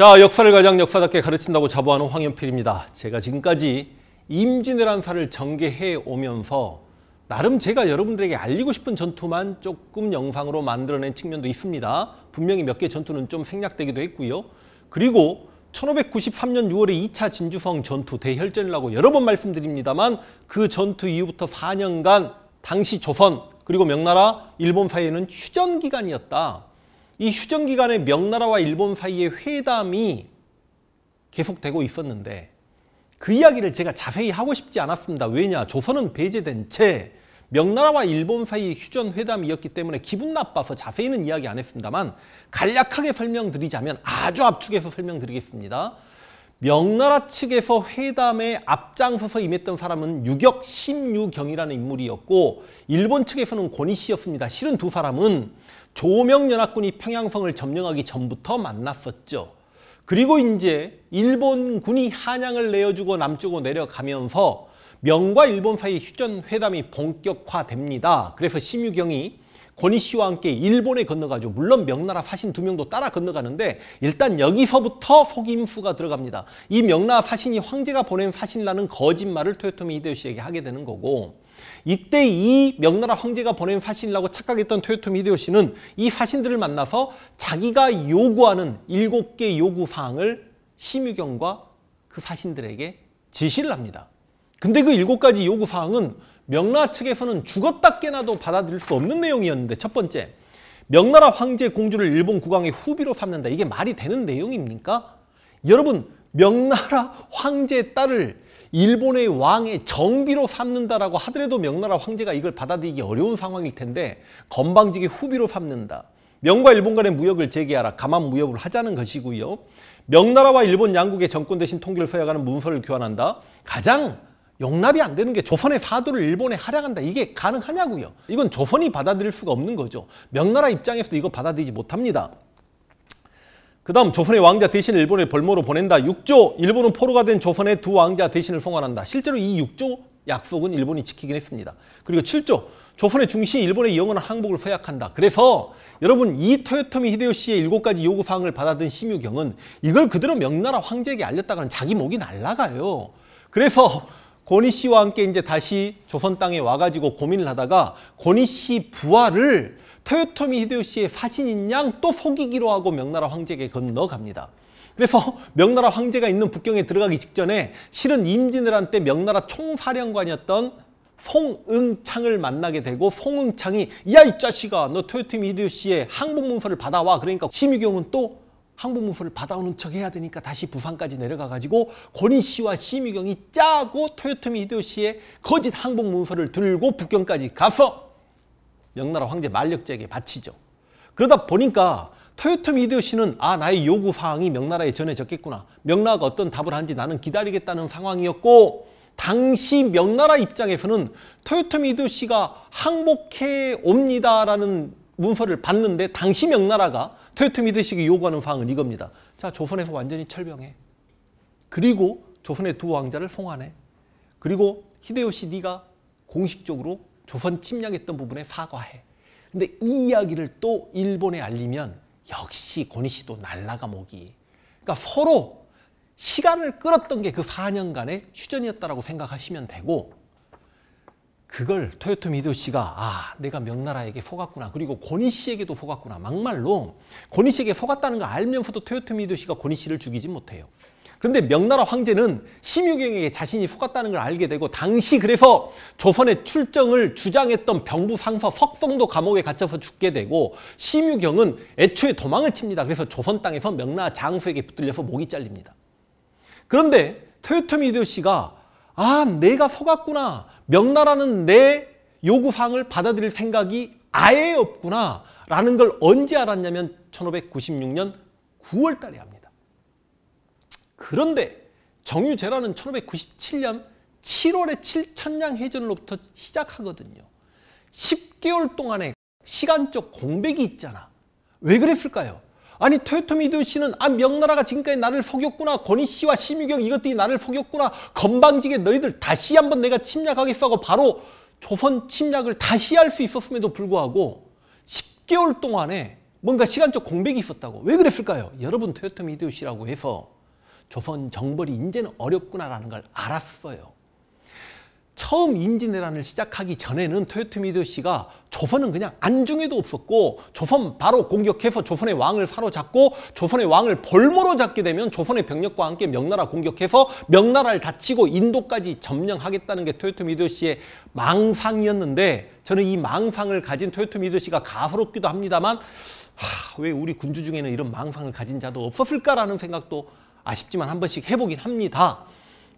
자, 역사를 가장 역사답게 가르친다고 자부하는 황현필입니다. 제가 지금까지 임진왜란 사를 전개해 오면서 나름 제가 여러분들에게 알리고 싶은 전투만 조금 영상으로 만들어낸 측면도 있습니다. 분명히 몇 개 전투는 좀 생략되기도 했고요. 그리고 1593년 6월에 2차 진주성 전투 대혈전이라고 여러 번 말씀드립니다만 그 전투 이후부터 4년간 당시 조선 그리고 명나라 일본 사이에는 휴전 기간이었다. 이 휴전 기간에 명나라와 일본 사이의 회담이 계속되고 있었는데 그 이야기를 제가 자세히 하고 싶지 않았습니다. 왜냐? 조선은 배제된 채 명나라와 일본 사이 휴전 회담이었기 때문에 기분 나빠서 자세히는 이야기 안 했습니다만 간략하게 설명드리자면 아주 압축해서 설명드리겠습니다. 명나라 측에서 회담에 앞장서서 임했던 사람은 유격 심유경이라는 인물이었고 일본 측에서는 권희 씨였습니다. 실은 두 사람은 조명연합군이 평양성을 점령하기 전부터 만났었죠. 그리고 이제 일본군이 한양을 내어주고 남쪽으로 내려가면서 명과 일본 사이 휴전회담이 본격화됩니다. 그래서 심유경이 권니 씨와 함께 일본에 건너가죠. 물론 명나라 사신 두 명도 따라 건너가는데 일단 여기서부터 속임수가 들어갑니다. 이 명나라 사신이 황제가 보낸 사신이라는 거짓말을 토요토미 히데요시에게 하게 되는 거고 이때 이 명나라 황제가 보낸 사신이라고 착각했던 토요토미 히데요시는 이 사신들을 만나서 자기가 요구하는 일곱 개 요구 사항을 심유경과 그 사신들에게 지시를 합니다. 근데 그 일곱 가지 요구 사항은 명나라 측에서는 죽었다 깨나도 받아들일 수 없는 내용이었는데 첫 번째 명나라 황제 공주를 일본 국왕의 후비로 삼는다. 이게 말이 되는 내용입니까? 여러분 명나라 황제의 딸을 일본의 왕의 정비로 삼는다라고 하더라도 명나라 황제가 이걸 받아들이기 어려운 상황일 텐데 건방지게 후비로 삼는다. 명과 일본 간의 무역을 재개하라. 가만 무역을 하자는 것이고요. 명나라와 일본 양국의 정권 대신 통일을 서약하는 문서를 교환한다. 가장 용납이 안 되는 게 조선의 사도를 일본에 하량한다 이게 가능하냐고요. 이건 조선이 받아들일 수가 없는 거죠. 명나라 입장에서도 이거 받아들이지 못합니다. 그 다음 조선의 왕자 대신 일본을 벌모로 보낸다. 6조 일본은 포로가 된 조선의 두 왕자 대신을 송환한다. 실제로 이 6조 약속은 일본이 지키긴 했습니다. 그리고 7조 조선의 중시 일본의 영원한 항복을 서약한다. 그래서 여러분 이 토요토미 히데요시의 일곱 가지 요구사항을 받아든 심유경은 이걸 그대로 명나라 황제에게 알렸다가는 자기 목이 날라가요. 그래서 권희 씨와 함께 이제 다시 조선 땅에 와가지고 고민을 하다가 권희 씨 부하를 토요토미 히데요시의 사신인 양 또 속이기로 하고 명나라 황제에게 건너갑니다. 그래서 명나라 황제가 있는 북경에 들어가기 직전에 실은 임진왜란 때 명나라 총사령관이었던 송응창을 만나게 되고 송응창이 야 이 자식아 너 토요토미 히데요시의 항복 문서를 받아와 그러니까 심유경은 또 항복무소를 받아오는 척 해야 되니까 다시 부산까지 내려가가지고 권린 씨와 심유경이 짜고 토요토미 히데요시의 거짓 항복문서를 들고 북경까지 가서 명나라 황제 만력제에게 바치죠. 그러다 보니까 토요토미 히데요시는 아 나의 요구사항이 명나라에 전해졌겠구나. 명나라가 어떤 답을 한지 나는 기다리겠다는 상황이었고 당시 명나라 입장에서는 토요토미 히데요시가 항복해 옵니다라는 문서를 봤는데 당시 명나라가 스토이트미드식이 요구하는 방은 이겁니다. 자 조선에서 완전히 철병해. 그리고 조선의 두 왕자를 송환해. 그리고 히데요시 네가 공식적으로 조선 침략했던 부분에 사과해. 근데 이 이야기를 또 일본에 알리면 역시 고니시도 날라가 먹이. 그러니까 서로 시간을 끌었던 게 그 4년간의 휴전이었다고 생각하시면 되고 그걸 토요토 미도 씨가 아 내가 명나라에게 속았구나 그리고 고니 씨에게도 속았구나 막말로 고니 씨에게 속았다는 걸 알면서도 토요토 미도 씨가 고니 씨를 죽이지 못해요. 그런데 명나라 황제는 심유경에게 자신이 속았다는 걸 알게 되고 당시 그래서 조선의 출정을 주장했던 병부상서 석성도 감옥에 갇혀서 죽게 되고 심유경은 애초에 도망을 칩니다. 그래서 조선 땅에서 명나라 장수에게 붙들려서 목이 잘립니다. 그런데 토요토미 히데요시가 아 내가 속았구나 명나라는 내 요구사항을 받아들일 생각이 아예 없구나 라는 걸 언제 알았냐면 1596년 9월 달에 합니다. 그런데 정유재라는 1597년 7월에 7천량 해전으로부터 시작하거든요. 10개월 동안의 시간적 공백이 있잖아. 왜 그랬을까요? 아니 토요토미 히데 씨는 아 명나라가 지금까지 나를 속였구나 권위 씨와 심유경 이것들이 나를 속였구나 건방지게 너희들 다시 한번 내가 침략하겠어 하고 바로 조선 침략을 다시 할 수 있었음에도 불구하고 10개월 동안에 뭔가 시간적 공백이 있었다고 왜 그랬을까요? 여러분 토요토미 히데 씨라고 해서 조선 정벌이 이제는 어렵구나라는 걸 알았어요. 처음 임진왜란을 시작하기 전에는 토요토미도 씨가 조선은 그냥 안중에도 없었고 조선 바로 공격해서 조선의 왕을 사로잡고 조선의 왕을 벌모로 잡게 되면 조선의 병력과 함께 명나라 공격해서 명나라를 다치고 인도까지 점령하겠다는 게 토요토미도 씨의 망상이었는데 저는 이 망상을 가진 토요토미도 씨가 가소롭기도 합니다만 하, 왜 우리 군주 중에는 이런 망상을 가진 자도 없었을까라는 생각도 아쉽지만 한 번씩 해보긴 합니다.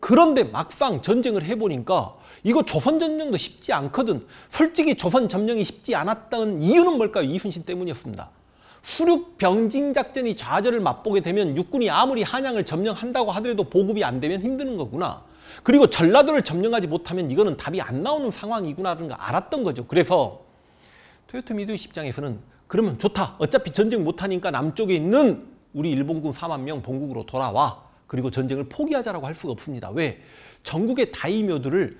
그런데 막상 전쟁을 해보니까 이거 조선 점령도 쉽지 않거든. 솔직히 조선 점령이 쉽지 않았던 이유는 뭘까요? 이순신 때문이었습니다. 수륙 병진 작전이 좌절을 맛보게 되면 육군이 아무리 한양을 점령한다고 하더라도 보급이 안 되면 힘드는 거구나. 그리고 전라도를 점령하지 못하면 이거는 답이 안 나오는 상황이구나라는 걸 알았던 거죠. 그래서 토요토 미도의 입장에서는 그러면 좋다. 어차피 전쟁 못하니까 남쪽에 있는 우리 일본군 4만 명 본국으로 돌아와. 그리고 전쟁을 포기하자라고 할 수가 없습니다. 왜? 전국의 다이묘들을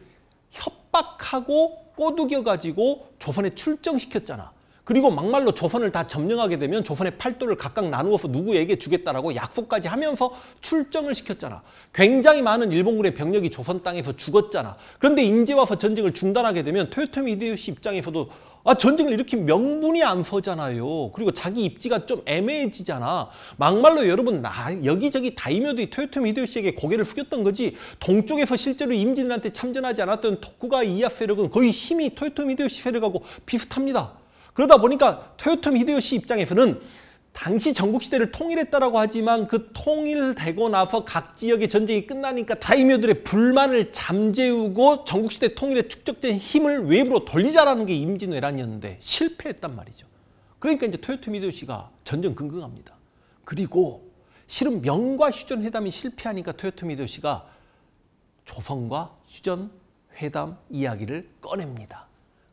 협박하고 꼬드겨 가지고 조선에 출정시켰잖아. 그리고 막말로 조선을 다 점령하게 되면 조선의 팔도를 각각 나누어서 누구에게 주겠다라고 약속까지 하면서 출정을 시켰잖아. 굉장히 많은 일본군의 병력이 조선 땅에서 죽었잖아. 그런데 인제 와서 전쟁을 중단하게 되면 토요토미 히데요시 입장에서도 아, 전쟁을 이렇게 명분이 안 서잖아요. 그리고 자기 입지가 좀 애매해지잖아. 막말로 여러분 나 여기저기 다이묘들이 토요토미 히데요시에게 고개를 숙였던 거지 동쪽에서 실제로 임진한테 왜 참전하지 않았던 토쿠가 이하 세력은 거의 힘이 토요토미 히데요시 세력하고 비슷합니다. 그러다 보니까 토요토미 히데요시 입장에서는 당시 전국시대를 통일했다라고 하지만 그 통일되고 나서 각 지역의 전쟁이 끝나니까 다이묘들의 불만을 잠재우고 전국시대 통일에 축적된 힘을 외부로 돌리자라는 게 임진왜란이었는데 실패했단 말이죠. 그러니까 이제 토요토미도시가 전전긍긍합니다. 그리고 실은 명과 휴전 회담이 실패하니까 토요토미도시가 조선과 휴전 회담 이야기를 꺼냅니다.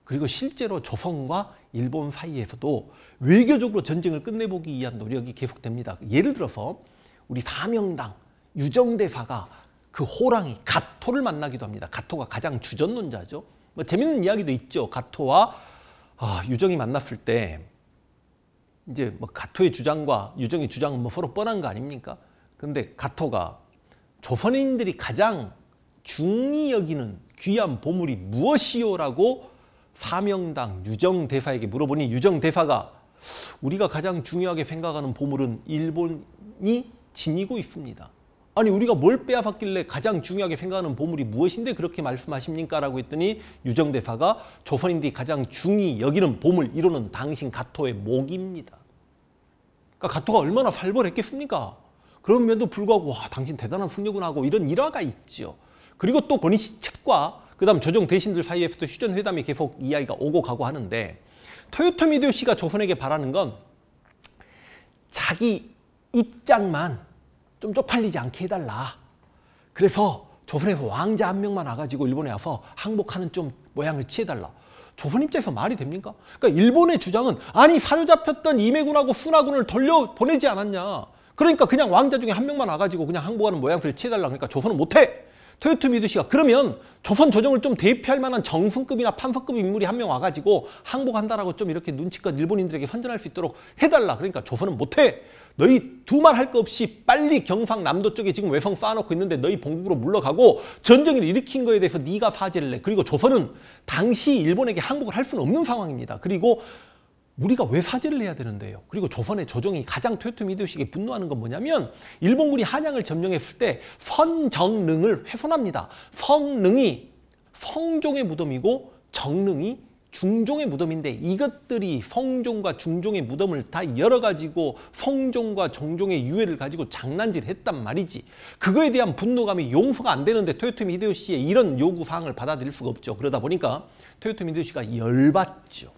그리고 실제로 조선과 일본 사이에서도 외교적으로 전쟁을 끝내보기 위한 노력이 계속됩니다. 예를 들어서 우리 사명당 유정대사가 그 호랑이 가토를 만나기도 합니다. 가토가 가장 주전론자죠. 뭐 재밌는 이야기도 있죠. 가토와 아, 유정이 만났을 때 이제 뭐 가토의 주장과 유정의 주장은 뭐 서로 뻔한 거 아닙니까? 근데 가토가 조선인들이 가장 중히 여기는 귀한 보물이 무엇이요라고 사명당 유정 대사에게 물어보니 유정 대사가 우리가 가장 중요하게 생각하는 보물은 일본이 지니고 있습니다. 아니 우리가 뭘 빼앗았길래 가장 중요하게 생각하는 보물이 무엇인데 그렇게 말씀하십니까? 라고 했더니 유정 대사가 조선인들이 가장 중히 여기는 보물 이론는 당신 가토의 목입니다. 그러니까 가토가 얼마나 살벌했겠습니까? 그런 면도 불구하고 와 당신 대단한 승려구 하고 이런 일화가 있죠. 그리고 또 권희 시 책과 그다음 조정 대신들 사이에서도 휴전 회담이 계속 이야기가 오고 가고 하는데 토요토미도 디 씨가 조선에게 바라는 건 자기 입장만 좀 쪽팔리지 않게 해달라. 그래서 조선에서 왕자 한 명만 와가지고 일본에 와서 항복하는 좀 모양을 취해달라. 조선 입장에서 말이 됩니까? 그러니까 일본의 주장은 아니 사로잡혔던 임해군하고 순화군을 돌려보내지 않았냐. 그러니까 그냥 왕자 중에 한 명만 와가지고 그냥 항복하는 모양새를 취해달라. 그러니까 조선은 못해. 토요토 미드시가 그러면 조선 조정을 좀 대표할 만한 정승급이나 판서급 인물이 한 명 와가지고 항복한다라고 좀 이렇게 눈치껏 일본인들에게 선전할 수 있도록 해달라. 그러니까 조선은 못해. 너희 두 말 할 거 없이 빨리 경상남도 쪽에 지금 외성 쌓아놓고 있는데 너희 본국으로 물러가고 전쟁을 일으킨 거에 대해서 네가 사죄를 내. 그리고 조선은 당시 일본에게 항복을 할 수는 없는 상황입니다. 그리고 우리가 왜 사죄를 해야 되는데요. 그리고 조선의 조정이 가장 퇴투 미도식에 분노하는 건 뭐냐면 일본군이 한양을 점령했을 때 선정릉을 훼손합니다. 성릉이 성종의 무덤이고 정릉이 중종의 무덤인데 이것들이 성종과 중종의 무덤을 다 열어가지고 성종과 정종의 유해를 가지고 장난질 했단 말이지. 그거에 대한 분노감이 용서가 안 되는데 토요토미 히데요시의 이런 요구사항을 받아들일 수가 없죠. 그러다 보니까 토요토미 히데요시가 열받죠.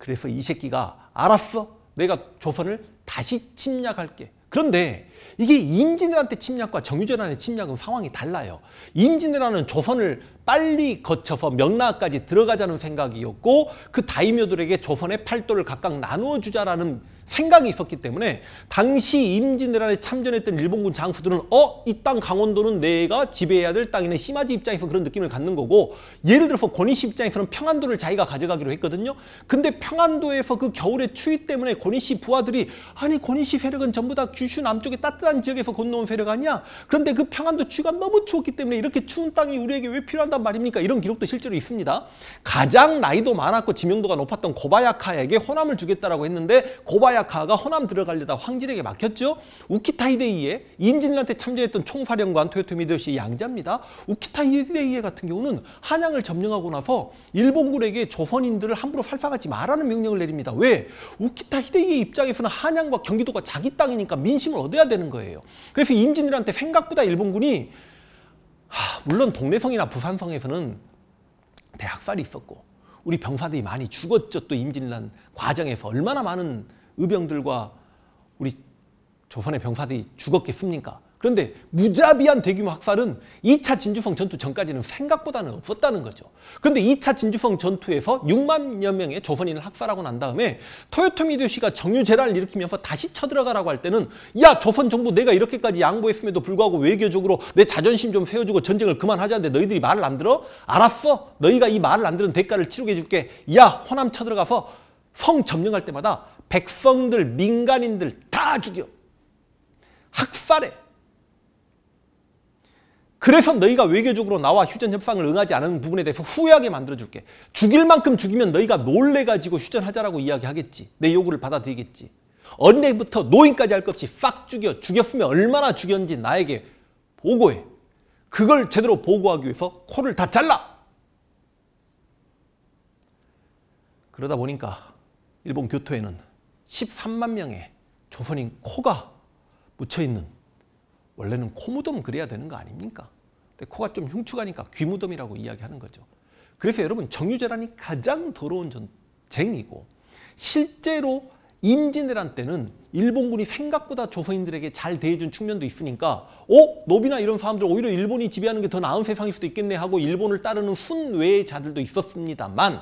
그래서 이 새끼가 알았어. 내가 조선을 다시 침략할게. 그런데 이게 임진왜란때 침략과 정유재란의 침략은 상황이 달라요. 임진왜란은 조선을 빨리 거쳐서 명나까지 들어가자는 생각이었고 그 다이묘들에게 조선의 팔도를 각각 나누어 주자라는 생각이 있었기 때문에 당시 임진왜란에 참전했던 일본군 장수들은 어? 이 땅 강원도는 내가 지배해야 될 땅이네 심하지 입장에서 그런 느낌을 갖는 거고 예를 들어서 권희씨 입장에서는 평안도를 자기가 가져가기로 했거든요. 근데 평안도에서 그 겨울의 추위 때문에 권희씨 부하들이 아니 권희씨 세력은 전부 다 규슈 남쪽의 따뜻한 지역에서 건너온 세력 아니야? 그런데 그 평안도 추위가 너무 추웠기 때문에 이렇게 추운 땅이 우리에게 왜 필요한단 말입니까? 이런 기록도 실제로 있습니다. 가장 나이도 많았고 지명도가 높았던 고바야카에게 호남을 주겠다라고 했는데 고바야 사야카가 호남 들어가려다 황진에게 막혔죠. 우키타이데이에 임진란한테 참전했던 총사령관 토요토미도시 양자입니다. 우키타이데이에 같은 경우는 한양을 점령하고 나서 일본군에게 조선인들을 함부로 살상하지 말라는 명령을 내립니다. 왜? 우키타 히데이의 입장에서는 한양과 경기도가 자기 땅이니까 민심을 얻어야 되는 거예요. 그래서 임진일한테 생각보다 일본군이 하, 물론 동래성이나 부산성에서는 대학살이 있었고 우리 병사들이 많이 죽었죠. 또 임진란 과정에서 얼마나 많은 의병들과 우리 조선의 병사들이 죽었겠습니까? 그런데 무자비한 대규모 학살은 2차 진주성 전투 전까지는 생각보다는 없었다는 거죠. 그런데 2차 진주성 전투에서 6만여 명의 조선인을 학살하고 난 다음에 토요토미 도시가 정유 재란을 일으키면서 다시 쳐들어가라고 할 때는 야 조선 정부 내가 이렇게까지 양보했음에도 불구하고 외교적으로 내 자존심 좀 세워주고 전쟁을 그만하자는데 너희들이 말을 안 들어? 알았어. 너희가 이 말을 안 들은 대가를 치르게 해줄게. 야 호남 쳐들어가서 성 점령할 때마다 백성들, 민간인들 다 죽여. 학살해. 그래서 너희가 외교적으로 나와 휴전 협상을 응하지 않은 부분에 대해서 후회하게 만들어줄게. 죽일 만큼 죽이면 너희가 놀래가지고 휴전하자라고 이야기하겠지. 내 요구를 받아들이겠지. 언제부터 노인까지 할 것 없이 싹 죽여. 죽였으면 얼마나 죽였는지 나에게 보고해. 그걸 제대로 보고하기 위해서 코를 다 잘라. 그러다 보니까 일본 교토에는 13만 명의 조선인 코가 묻혀있는 원래는 코무덤 그래야 되는 거 아닙니까? 근데 코가 좀 흉추가니까 귀무덤이라고 이야기하는 거죠. 그래서 여러분 정유재란이 가장 더러운 전쟁이고 실제로 임진왜란 때는 일본군이 생각보다 조선인들에게 잘 대해준 측면도 있으니까 어? 노비나 이런 사람들 오히려 일본이 지배하는 게 더 나은 세상일 수도 있겠네 하고 일본을 따르는 순외의 자들도 있었습니다만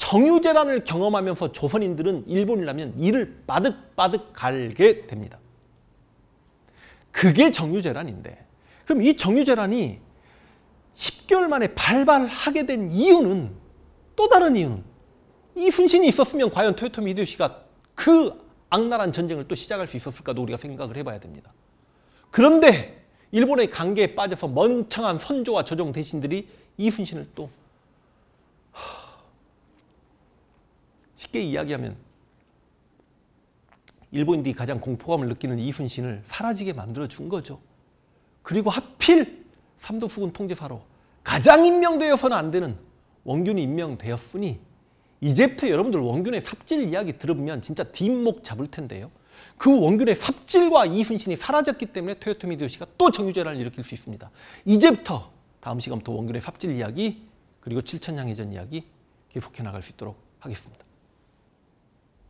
정유재란을 경험하면서 조선인들은 일본이라면 이를 빠득빠득 갈게 됩니다. 그게 정유재란인데 그럼 이 정유재란이 10개월 만에 발발하게 된 이유는 또 다른 이유는 이순신이 있었으면 과연 토요토미 히데요시가 그 악랄한 전쟁을 또 시작할 수 있었을까도 우리가 생각을 해봐야 됩니다. 그런데 일본의 강계에 빠져서 멍청한 선조와 조정 대신들이 이순신을 또 쉽게 이야기하면 일본인들이 네 가장 공포감을 느끼는 이순신을 사라지게 만들어준 거죠. 그리고 하필 삼도후군 통제사로 가장 임명되어서는 안 되는 원균이 임명되었으니 이제부터 여러분들 원균의 삽질 이야기 들으면 진짜 뒷목 잡을 텐데요. 그 원균의 삽질과 이순신이 사라졌기 때문에 토요토미 도시가또 정유재란을 일으킬 수 있습니다. 이제부터 다음 시간부터 원균의 삽질 이야기 그리고 칠천양해전 이야기 계속해 나갈 수 있도록 하겠습니다.